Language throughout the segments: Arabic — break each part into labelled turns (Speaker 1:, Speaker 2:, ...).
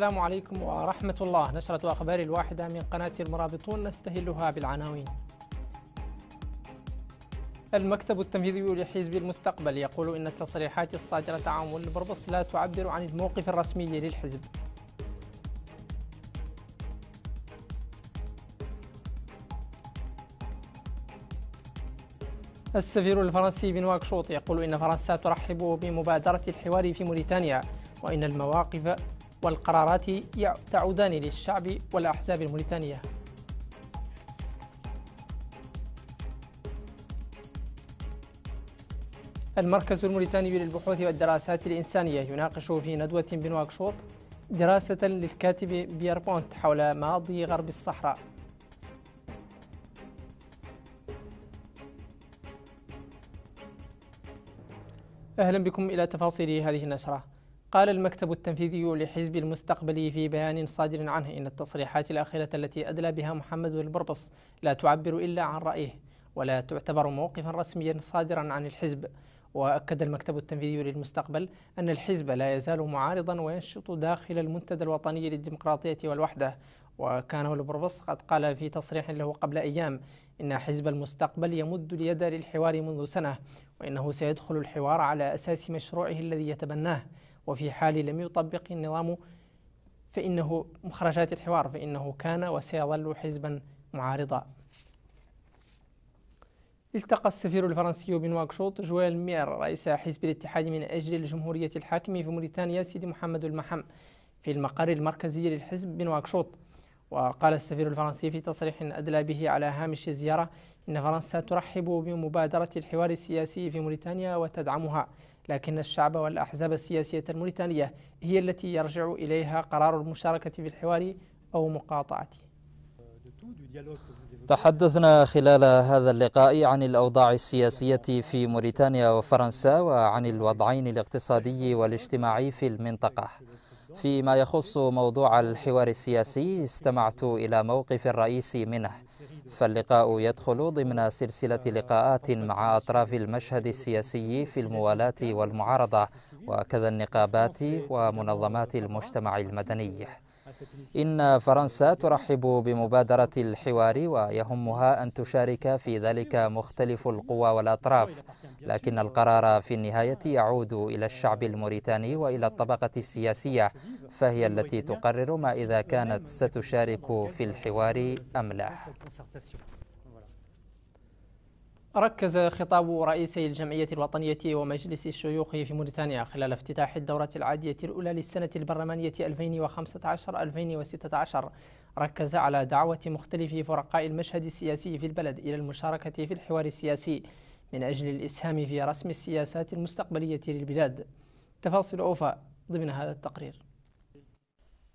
Speaker 1: السلام عليكم ورحمة الله نشرة أخبار الواحدة من قناة المرابطون نستهلها بالعناوين المكتب التنفيذي لحزب المستقبل يقول إن التصريحات الصادرة عن البربص لا تعبر عن الموقف الرسمي للحزب السفير الفرنسي بن واكشوط يقول إن فرنسا ترحب بمبادرة الحوار في موريتانيا وإن المواقف والقرارات تعودان للشعب والأحزاب الموريتانية المركز الموريتاني للبحوث والدراسات الإنسانية يناقش في ندوة بنواكشوط دراسة للكاتب بيير بونت حول ماضي غرب الصحراء أهلا بكم إلى تفاصيل هذه النشرة قال المكتب التنفيذي لحزب المستقبل في بيان صادر عنه إن التصريحات الأخيرة التي أدلى بها محمد البربص لا تعبر إلا عن رأيه ولا تعتبر موقفا رسميا صادرا عن الحزب وأكد المكتب التنفيذي للمستقبل أن الحزب لا يزال معارضا وينشط داخل المنتدى الوطني للديمقراطية والوحدة وكان البربص قد قال في تصريح له قبل أيام إن حزب المستقبل يمد اليد للحوار منذ سنة وإنه سيدخل الحوار على أساس مشروعه الذي يتبناه وفي حال لم يطبق النظام فإنه مخرجات الحوار فإنه كان وسيظل حزبا معارضا التقى السفير الفرنسي بنواكشوط جويل مير رئيس حزب الاتحاد من أجل الجمهورية الحاكمة في موريتانيا سيدي محمد المحم في المقر المركزي للحزب بنواكشوط وقال السفير الفرنسي في تصريح أدلى به على هامش الزيارة إن فرنسا ترحب بمبادرة الحوار السياسي في موريتانيا وتدعمها لكن الشعب والأحزاب السياسية الموريتانية هي التي يرجع إليها قرار المشاركة في الحوار أو مقاطعته
Speaker 2: تحدثنا خلال هذا اللقاء عن الأوضاع السياسية في موريتانيا وفرنسا وعن الوضعين الاقتصادي والاجتماعي في المنطقة فيما يخص موضوع الحوار السياسي استمعت إلى موقف الرئيس منه فاللقاء يدخل ضمن سلسلة لقاءات مع أطراف المشهد السياسي في الموالاة والمعارضة وكذا النقابات ومنظمات المجتمع المدني إن فرنسا ترحب بمبادرة الحوار ويهمها أن تشارك في ذلك مختلف القوى والأطراف لكن القرار في النهاية يعود إلى الشعب الموريتاني وإلى الطبقة السياسية فهي التي تقرر ما إذا كانت ستشارك في الحوار أم لا ركز خطاب
Speaker 1: رئيسي الجمعية الوطنية ومجلس الشيوخ في موريتانيا خلال افتتاح الدورة العادية الأولى للسنة البرلمانية 2015-2016 ركز على دعوة مختلف فرقاء المشهد السياسي في البلد إلى المشاركة في الحوار السياسي من أجل الإسهام في رسم السياسات المستقبلية للبلاد تفاصيل أوفا ضمن هذا التقرير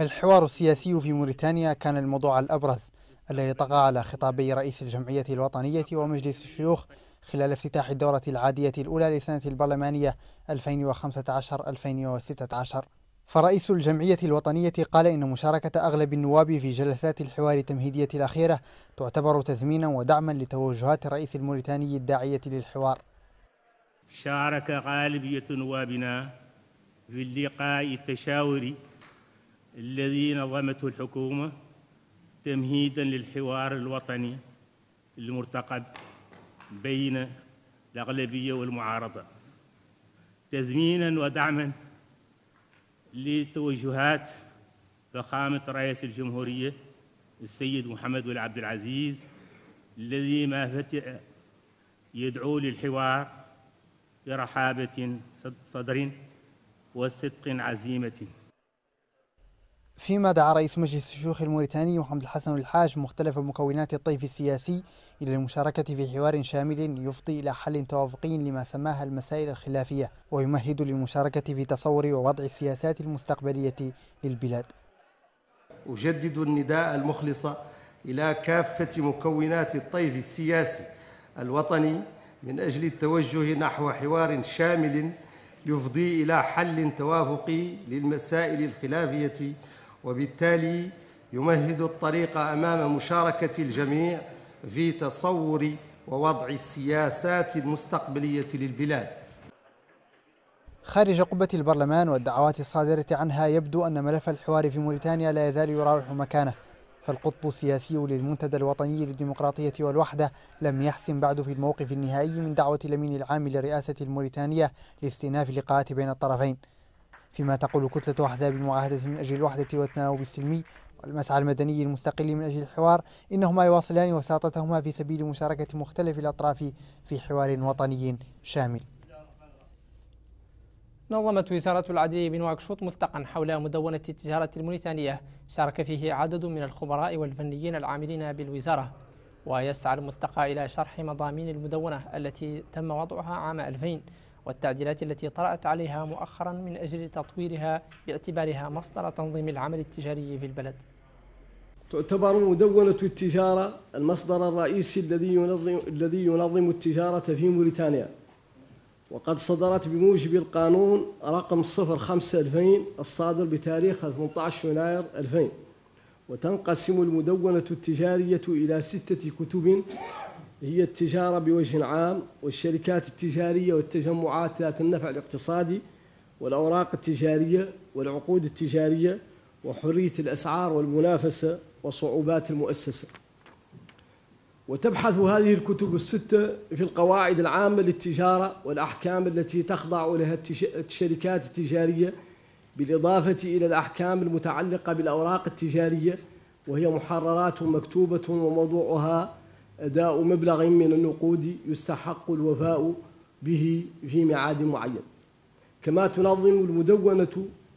Speaker 3: الحوار السياسي في موريتانيا كان الموضوع الأبرز الذي طغى على خطابي رئيس الجمعية الوطنية ومجلس الشيوخ خلال افتتاح الدورة العادية الأولى لسنة البرلمانية 2015-2016 فرئيس الجمعية الوطنية قال إن مشاركة أغلب النواب في جلسات الحوار التمهيدية الأخيرة تعتبر تثمينا ودعما لتوجهات الرئيس الموريتاني الداعية للحوار
Speaker 4: شارك غالبية نوابنا في اللقاء التشاوري الذي نظمته الحكومة تمهيدا للحوار الوطني المرتقب بين الأغلبية والمعارضة تزمينا ودعما لتوجهات فخامة رئيس الجمهورية السيد محمد بن عبد العزيز الذي ما فتئ يدعو للحوار برحابة صدر وصدق عزيمة
Speaker 3: فيما دعا رئيس مجلس الشيوخ الموريتاني محمد الحسن الحاج مختلف مكونات الطيف السياسي إلى المشاركة في حوار شامل يفضي إلى حل توافقي لما سماها المسائل الخلافية ويمهد للمشاركة في تصور ووضع السياسات المستقبلية للبلاد
Speaker 5: أجدد النداء المخلص إلى كافة مكونات الطيف السياسي الوطني من أجل التوجه نحو حوار شامل يفضي إلى حل توافقي للمسائل الخلافية وبالتالي يمهد الطريق امام مشاركه الجميع في تصور ووضع السياسات المستقبليه للبلاد
Speaker 3: خارج قبة البرلمان والدعوات الصادرة عنها يبدو أن ملف الحوار في موريتانيا لا يزال يراوح مكانه فالقطب السياسي للمنتدى الوطني للديمقراطية والوحدة لم يحسم بعد في الموقف النهائي من دعوة الأمين العام للرئاسة الموريتانية لاستئناف لقاءات بين الطرفين فيما تقول كتلة أحزاب المعاهدة من أجل الوحدة والتناوب السلمي والمسعى المدني المستقل من أجل الحوار إنهما يواصلان وساطتهما في سبيل مشاركة مختلف الأطراف في حوار وطني شامل
Speaker 1: نظمت وزارة العدل بنواكشوط ملتقا حول مدونة التجارة الموريتانية شارك فيه عدد من الخبراء والفنيين العاملين بالوزارة ويسعى الملتقى إلى شرح مضامين المدونة التي تم وضعها عام 2000 والتعديلات التي طرأت عليها مؤخرا من أجل تطويرها باعتبارها مصدر تنظيم العمل التجاري في البلد
Speaker 6: تعتبر مدونة التجارة المصدر الرئيسي الذي ينظم الذي ينظم التجارة في موريتانيا وقد صدرت بموجب القانون رقم 05 2000 الصادر بتاريخ 18 يناير 2000 وتنقسم المدونة التجارية إلى ستة كتب هي التجارة بوجه عام والشركات التجارية والتجمعات ذات النفع الاقتصادي والأوراق التجارية والعقود التجارية وحرية الأسعار والمنافسة وصعوبات المؤسسة وتبحث هذه الكتب الستة في القواعد العامة للتجارة والأحكام التي تخضع لها الشركات التجارية بالإضافة إلى الأحكام المتعلقة بالأوراق التجارية وهي محررات مكتوبة وموضوعها أداء مبلغ من النقود يستحق الوفاء به في ميعاد معين كما تنظم المدونة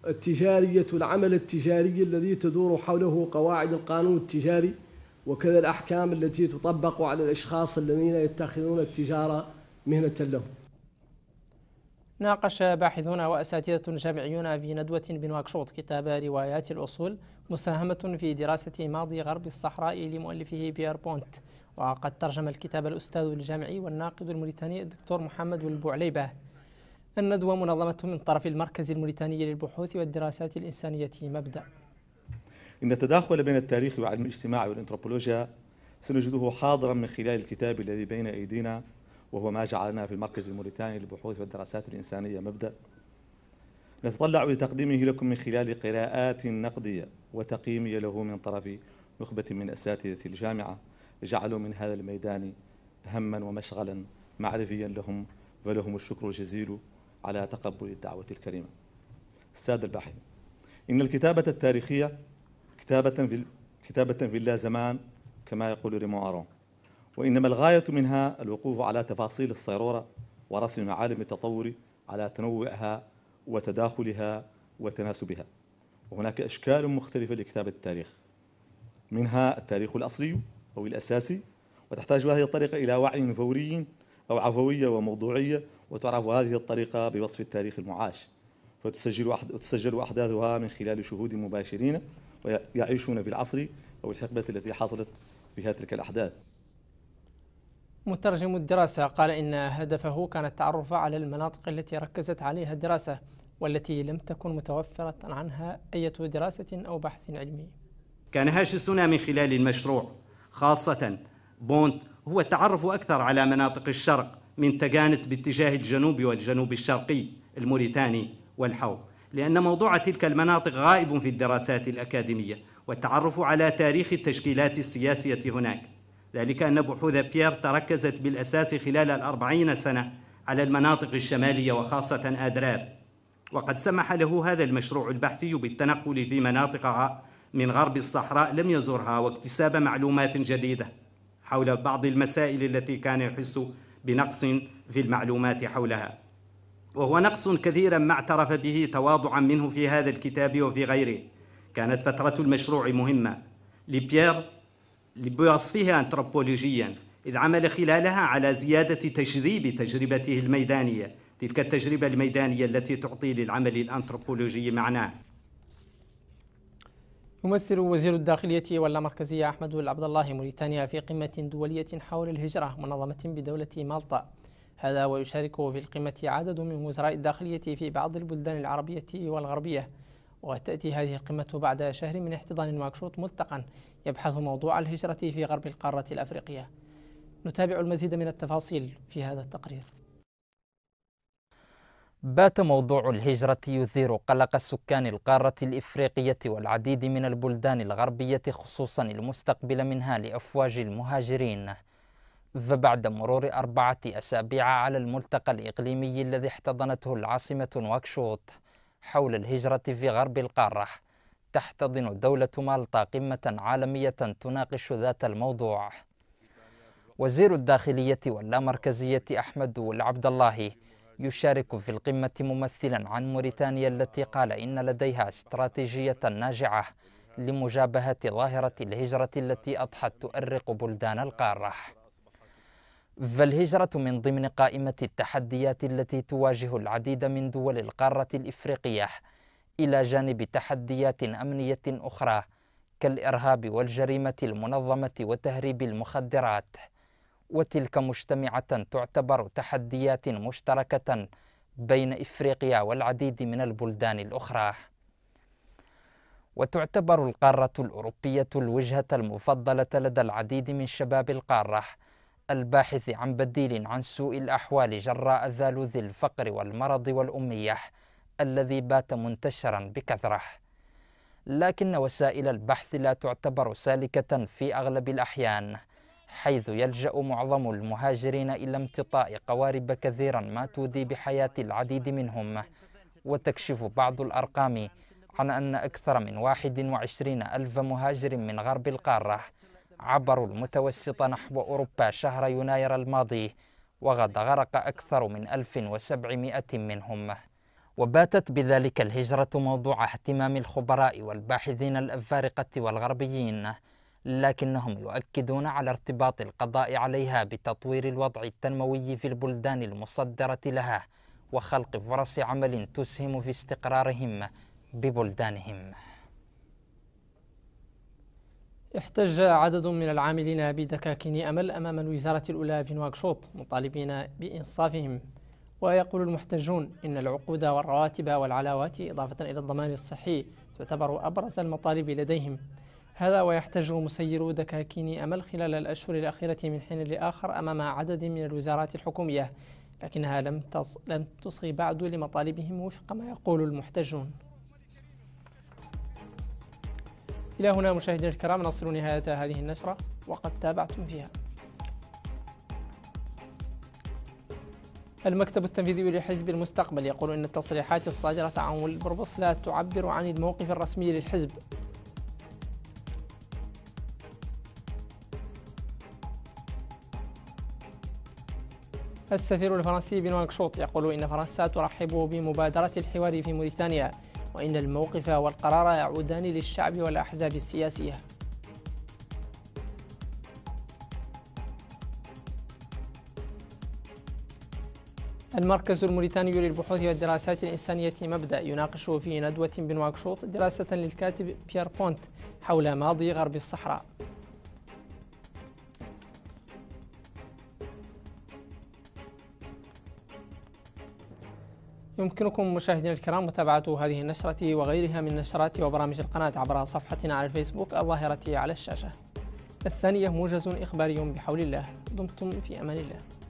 Speaker 6: التجارية العمل التجاري الذي تدور حوله قواعد القانون التجاري وكذا الأحكام التي تطبق على الأشخاص الذين يتخذون التجارة مهنة لهم
Speaker 1: ناقش باحثون وأساتذة جامعيون في ندوة بنواكشوط كتاب روايات الأصول مساهمة في دراسة ماضي غرب الصحراء لمؤلفه بيير بونت وقد ترجم الكتاب الأستاذ الجامعي والناقد الموريتاني الدكتور محمد البوعليبة الندوة منظمة من طرف المركز الموريتاني للبحوث والدراسات الإنسانية مبدأ
Speaker 5: إن التداخل بين التاريخ وعلم الاجتماع والأنثروبولوجيا سنجده حاضرا من خلال الكتاب الذي بين أيدينا وهو ما جعلنا في المركز الموريتاني للبحوث والدراسات الإنسانية مبدأ نتطلع لتقديمه لكم من خلال قراءات نقدية وتقييمية له من طرف نخبة من أساتذة الجامعة جعلوا من هذا الميدان هما ومشغلا معرفيا لهم ولهم الشكر الجزيل على تقبل الدعوة الكريمة السادة الباحثين إن الكتابة التاريخية كتابة في كتابة في الله زمان كما يقول ريمون أرون وإنما الغاية منها الوقوف على تفاصيل الصيرورة ورسم معالم التطور على تنوعها وتداخلها وتناسبها وهناك أشكال مختلفة لكتابة التاريخ منها التاريخ الأصلي أو الأساسي وتحتاج هذه الطريقة إلى وعي فوري أو عفوية وموضوعية وتعرف هذه الطريقة بوصف التاريخ المعاش فتسجل تسجل أحداثها من خلال شهود مباشرين ويعيشون في العصر أو الحقبة التي حصلت بها تلك الأحداث
Speaker 1: مترجم الدراسة قال إن هدفه كان التعرف على المناطق التي ركزت عليها الدراسة والتي لم تكن متوفرة عنها أي دراسة أو بحث علمي
Speaker 4: كان هاجسنا من خلال المشروع خاصة بونت هو التعرف أكثر على مناطق الشرق من تجانت باتجاه الجنوب والجنوب الشرقي الموريتاني والحوض لأن موضوع تلك المناطق غائب في الدراسات الأكاديمية والتعرف على تاريخ التشكيلات السياسية هناك ذلك أن بحوث بيير تركزت بالأساس خلال الأربعين سنة على المناطق الشمالية وخاصة أدرار وقد سمح له هذا المشروع البحثي بالتنقل في مناطق من غرب الصحراء لم يزرها واكتساب معلومات جديدة حول بعض المسائل التي كان يحس بنقص في المعلومات حولها وهو نقص كثيرا ما اعترف به تواضعا منه في هذا الكتاب وفي غيره كانت فترة المشروع مهمة لبيير بوصفه أنثروبولوجيا إذ عمل خلالها على زيادة تجذيب تجربته الميدانية تلك التجربة الميدانية التي تعطي للعمل الأنثروبولوجي معناه
Speaker 1: يمثل وزير الداخلية واللامركزية أحمد عبد الله موريتانيا في قمة دولية حول الهجرة منظمة بدولة مالطا هذا ويشارك في القمة عدد من وزراء الداخلية في بعض البلدان العربية والغربية وتأتي هذه القمة بعد شهر من احتضان ماكشوط ملتقا يبحث موضوع الهجرة في غرب القارة الأفريقية نتابع المزيد من التفاصيل في هذا التقرير
Speaker 2: بات موضوع الهجرة يثير قلق سكان القارة الإفريقية والعديد من البلدان الغربية خصوصا المستقبل منها لأفواج المهاجرين فبعد مرور أربعة أسابيع على الملتقى الإقليمي الذي احتضنته العاصمة نواكشوط حول الهجرة في غرب القارة تحتضن دولة مالطا قمة عالمية تناقش ذات الموضوع وزير الداخلية واللامركزية أحمد والعبد اللهي يشارك في القمة ممثلا عن موريتانيا التي قال إن لديها استراتيجية ناجعة لمجابهة ظاهرة الهجرة التي أضحت تؤرق بلدان القارة فالهجرة من ضمن قائمة التحديات التي تواجه العديد من دول القارة الإفريقية إلى جانب تحديات أمنية أخرى كالإرهاب والجريمة المنظمة وتهريب المخدرات وتلك مجتمعة تعتبر تحديات مشتركة بين إفريقيا والعديد من البلدان الأخرى وتعتبر القارة الأوروبية الوجهة المفضلة لدى العديد من شباب القارة الباحث عن بديل عن سوء الأحوال جراء ذالوذ الفقر والمرض والأمية الذي بات منتشرا بكثرة لكن وسائل البحث لا تعتبر سالكة في أغلب الأحيان حيث يلجأ معظم المهاجرين إلى امتطاء قوارب كثيرا ما تودي بحياة العديد منهم وتكشف بعض الأرقام عن أن أكثر من 21 ألف مهاجر من غرب القارة عبروا المتوسط نحو أوروبا شهر يناير الماضي وقد غرق أكثر من 1700 منهم وباتت بذلك الهجرة موضوع اهتمام الخبراء والباحثين الأفارقة والغربيين لكنهم يؤكدون على ارتباط القضاء عليها بتطوير الوضع التنموي في البلدان المصدرة لها وخلق فرص عمل تسهم في استقرارهم ببلدانهم احتج عدد من
Speaker 1: العاملين بدكاكين أمل أمام الوزارة الأولى في نواكشوط مطالبين بإنصافهم ويقول المحتجون إن العقود والرواتب والعلاوات إضافة إلى الضمان الصحي تعتبر أبرز المطالب لديهم هذا ويحتج مسيرو دكاكين أمل خلال الأشهر الأخيرة من حين لآخر أمام عدد من الوزارات الحكومية لكنها لم تص... لم تصغي بعد لمطالبهم وفق ما يقول المحتجون إلى هنا مشاهدينا الكرام نصل نهاية هذه النشرة وقد تابعتم فيها المكتب التنفيذي لحزب المستقبل يقول إن التصريحات الصادرة عن البربص لا تعبر عن الموقف الرسمي للحزب السفير الفرنسي بن شوط يقول إن فرنسا ترحب بمبادرة الحوار في موريتانيا وإن الموقف والقرار يعودان للشعب والأحزاب السياسية المركز الموريتاني للبحوث والدراسات الإنسانية مبدأ يناقش في ندوة بنواكشوط دراسة للكاتب بيير بونت حول ماضي غرب الصحراء يمكنكم مشاهدينا الكرام متابعة هذه النشرة وغيرها من نشرات وبرامج القناة عبر صفحتنا على الفيسبوك الظاهرة على الشاشة الثانية موجز إخباري بحول الله دمتم في أمان الله